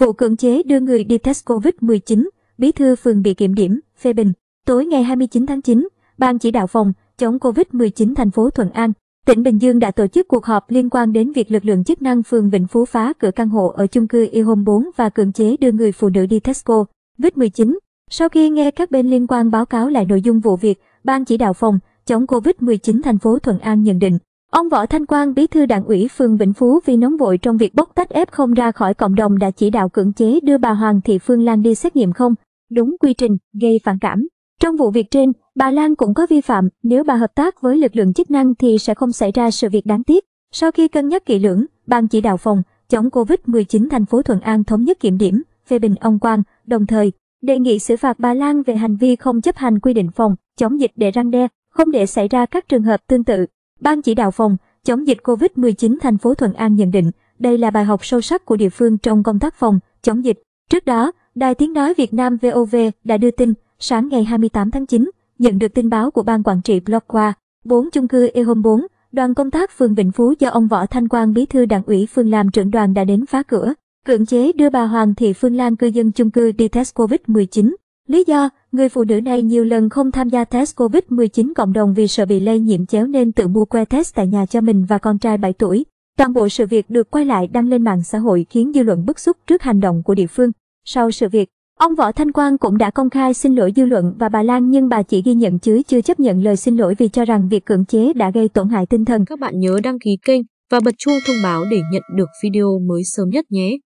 Vụ cưỡng chế đưa người đi test COVID-19, bí thư phường bị kiểm điểm, phê bình. Tối ngày 29 tháng 9, Ban chỉ đạo phòng chống COVID-19 thành phố Thuận An, tỉnh Bình Dương đã tổ chức cuộc họp liên quan đến việc lực lượng chức năng phường Vĩnh Phú phá cửa căn hộ ở chung cư Y Home 4 và cưỡng chế đưa người phụ nữ đi test COVID-19. Sau khi nghe các bên liên quan báo cáo lại nội dung vụ việc, Ban chỉ đạo phòng chống COVID-19 thành phố Thuận An nhận định, Ông Võ Thanh Quang, bí thư đảng ủy phường Vĩnh Phú vì nóng vội trong việc bóc tách F0 ra khỏi cộng đồng đã chỉ đạo cưỡng chế đưa bà Hoàng Thị Phương Lan đi xét nghiệm không, đúng quy trình, gây phản cảm. Trong vụ việc trên, bà Lan cũng có vi phạm, nếu bà hợp tác với lực lượng chức năng thì sẽ không xảy ra sự việc đáng tiếc. Sau khi cân nhắc kỹ lưỡng, Ban chỉ đạo phòng chống COVID-19 thành phố Thuận An thống nhất kiểm điểm, phê bình ông Quang, đồng thời đề nghị xử phạt bà Lan về hành vi không chấp hành quy định phòng chống dịch để răng đe, không để xảy ra các trường hợp tương tự. Ban chỉ đạo phòng chống dịch COVID-19 thành phố Thuận An nhận định, đây là bài học sâu sắc của địa phương trong công tác phòng chống dịch. Trước đó, Đài Tiếng Nói Việt Nam VOV đã đưa tin, sáng ngày 28 tháng 9, nhận được tin báo của Ban Quản trị Block qua 4 chung cư E Home 4, đoàn công tác phường Vĩnh Phú do ông Võ Thanh Quang bí thư đảng ủy phường làm trưởng đoàn đã đến phá cửa, cưỡng chế đưa bà Hoàng Thị Phương Lan cư dân chung cư đi test COVID-19. Lý do, người phụ nữ này nhiều lần không tham gia test COVID-19 cộng đồng vì sợ bị lây nhiễm chéo nên tự mua que test tại nhà cho mình và con trai 7 tuổi. Toàn bộ sự việc được quay lại đăng lên mạng xã hội khiến dư luận bức xúc trước hành động của địa phương. Sau sự việc, ông Võ Thanh Quang cũng đã công khai xin lỗi dư luận và bà Lan nhưng bà chỉ ghi nhận chứ chưa chấp nhận lời xin lỗi vì cho rằng việc cưỡng chế đã gây tổn hại tinh thần. Các bạn nhớ đăng ký kênh và bật chuông thông báo để nhận được video mới sớm nhất nhé.